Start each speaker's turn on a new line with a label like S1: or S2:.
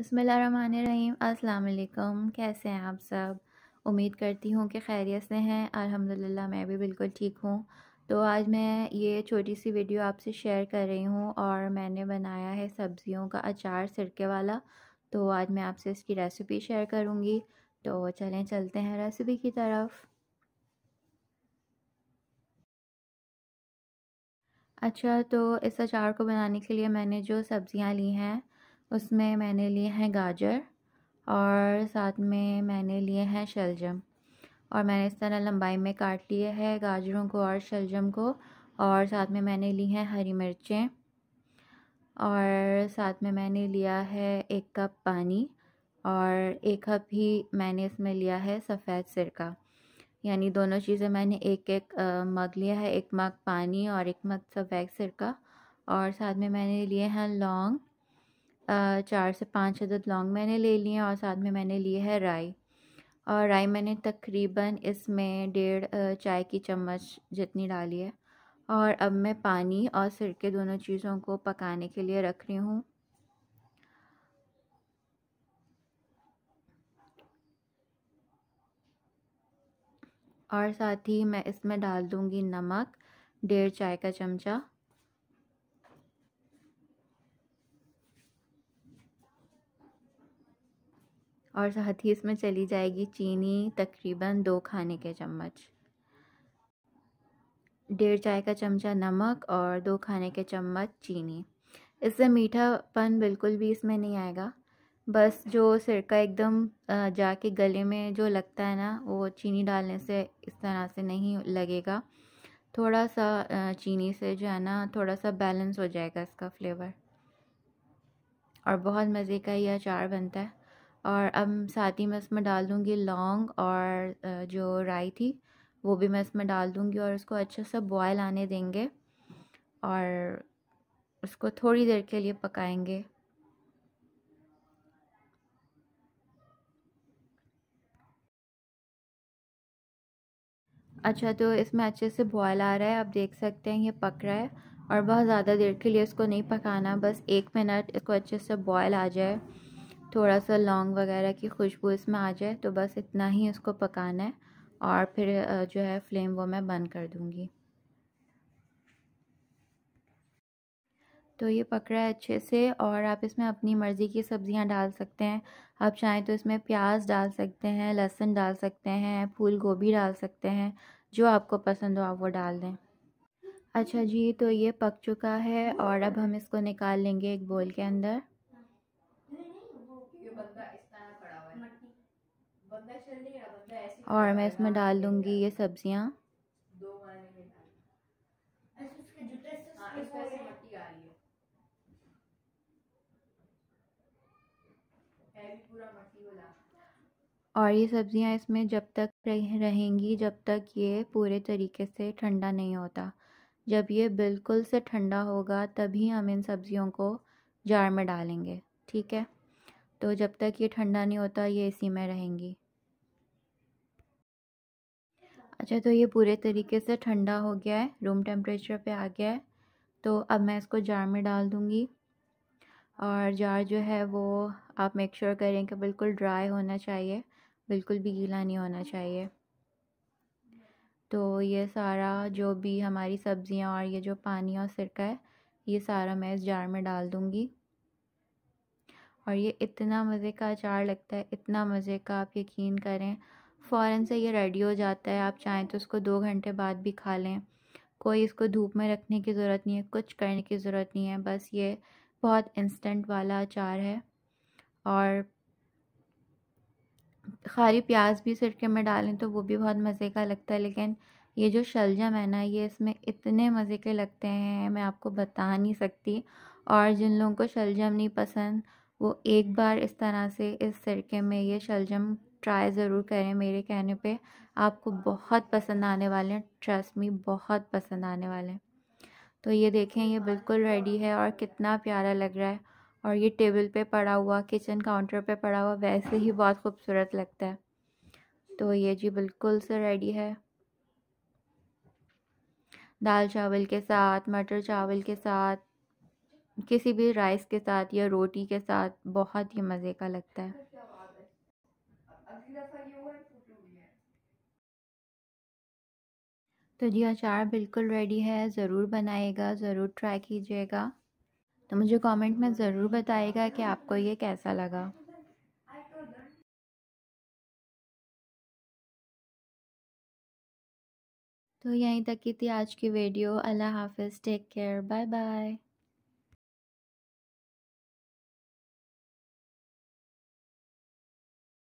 S1: बसमीम वालेकुम कैसे हैं आप सब उम्मीद करती हूँ कि खैरियत से हैं अल्हम्दुलिल्लाह मैं भी बिल्कुल ठीक हूँ तो आज मैं ये छोटी सी वीडियो आपसे शेयर कर रही हूँ और मैंने बनाया है सब्ज़ियों का अचार सिरके वाला तो आज मैं आपसे इसकी रेसिपी शेयर करूँगी तो चलें चलते हैं रेसिपी की तरफ अच्छा तो इस अचार को बनाने के लिए मैंने जो सब्ज़ियाँ ली हैं उसमें मैंने लिए हैं गाजर और साथ में मैंने लिए हैं शलजम और मैंने इस तरह लंबाई में काट लिए है गाजरों को और शलजम को और साथ में मैंने ली हैं हरी मिर्चें और साथ में मैंने लिया है एक कप पानी और एक कप ही मैंने इसमें लिया है सफ़ेद सिरका यानी दोनों चीज़ें मैंने एक एक मग लिया है एक मग पानी और एक मग सफ़ेद सिरका और साथ में मैंने लिए हैं लौंग चार से पाँच अदद लौंग मैंने ले लिए और साथ में मैंने लिए है राई और राई मैंने तकरीबन इसमें डेढ़ चाय की चम्मच जितनी डाली है और अब मैं पानी और सिरके दोनों चीज़ों को पकाने के लिए रख रही हूँ और साथ ही मैं इसमें डाल दूँगी नमक डेढ़ चाय का चमचा और साथ ही इसमें चली जाएगी चीनी तकरीबन दो खाने के चम्मच डेढ़ चाय का चमचा नमक और दो खाने के चम्मच चीनी इससे मीठापन बिल्कुल भी इसमें नहीं आएगा बस जो सिरका एकदम जाके गले में जो लगता है ना वो चीनी डालने से इस तरह से नहीं लगेगा थोड़ा सा चीनी से जो है ना थोड़ा सा बैलेंस हो जाएगा इसका फ्लेवर और बहुत मज़े का यह अचार बनता है और अब साथ ही मैं इसमें डाल दूँगी लौंग और जो राई थी वो भी मैं इसमें डाल दूँगी और उसको अच्छे से बॉयल आने देंगे और उसको थोड़ी देर के लिए पकाएंगे अच्छा तो इसमें अच्छे से बॉयल आ रहा है आप देख सकते हैं ये पक रहा है और बहुत ज़्यादा देर के लिए इसको नहीं पकाना बस एक मिनट इसको अच्छे से बॉयल आ जाए थोड़ा सा लौंग वगैरह की खुशबू इसमें आ जाए तो बस इतना ही उसको पकाना है और फिर जो है फ्लेम वो मैं बंद कर दूँगी तो ये पक रहा है अच्छे से और आप इसमें अपनी मर्ज़ी की सब्ज़ियाँ डाल सकते हैं आप चाहें तो इसमें प्याज डाल सकते हैं लहसुन डाल सकते हैं फूल गोभी डाल सकते हैं जो आपको पसंद हो आप वो डाल दें अच्छा जी तो ये पक चुका है और अब हम इसको निकाल लेंगे एक बोल के अंदर और मैं इसमें डाल दूँगी ये सब्ज़ियाँ हाँ, और ये सब्ज़ियाँ इसमें जब तक रहेंगी जब तक ये पूरे तरीके से ठंडा नहीं होता जब ये बिल्कुल से ठंडा होगा तभी हम इन सब्ज़ियों को जार में डालेंगे ठीक है तो जब तक ये ठंडा नहीं होता ये इसी में रहेंगी अच्छा तो ये पूरे तरीके से ठंडा हो गया है रूम टेम्परेचर पे आ गया है तो अब मैं इसको जार में डाल दूँगी और जार जो है वो आप मेक श्योर sure करें कि बिल्कुल ड्राई होना चाहिए बिल्कुल भी गीला नहीं होना चाहिए तो ये सारा जो भी हमारी सब्ज़ियाँ और ये जो पानी और सिरका है ये सारा मैं इस जार में डाल दूँगी और ये इतना मज़े का अचार लगता है इतना मज़े का आप यकीन करें फ़ौरन से ये रेडी हो जाता है आप चाहें तो उसको दो घंटे बाद भी खा लें कोई इसको धूप में रखने की ज़रूरत नहीं है कुछ करने की ज़रूरत नहीं है बस ये बहुत इंस्टेंट वाला अचार है और खारी प्याज भी सिरके में डालें तो वो भी बहुत मज़े का लगता है लेकिन ये जो शलजम है ना ये इसमें इतने मज़े के लगते हैं मैं आपको बता नहीं सकती और जिन लोगों को शलजम नहीं पसंद वो एक बार इस तरह से इस सिरके में ये शलजम ट्राई ज़रूर करें मेरे कहने पे आपको बहुत पसंद आने वाले हैं ट्रस्ट मी बहुत पसंद आने वाले हैं तो ये देखें ये बिल्कुल रेडी है और कितना प्यारा लग रहा है और ये टेबल पे पड़ा हुआ किचन काउंटर पे पड़ा हुआ वैसे ही बहुत खूबसूरत लगता है तो ये जी बिल्कुल से रेडी है दाल चावल के साथ मटर चावल के साथ किसी भी राइस के साथ या रोटी के साथ बहुत ही मज़े का लगता है अगली दफ़ा ये हुआ है तो जी अचार बिल्कुल रेडी है ज़रूर बनाएगा ज़रूर ट्राई कीजिएगा तो मुझे कमेंट में ज़रूर बताएगा कि आपको ये कैसा लगा तो यहीं तक की थी आज की वीडियो अल्लाह हाफिज़ टेक केयर बाय बाय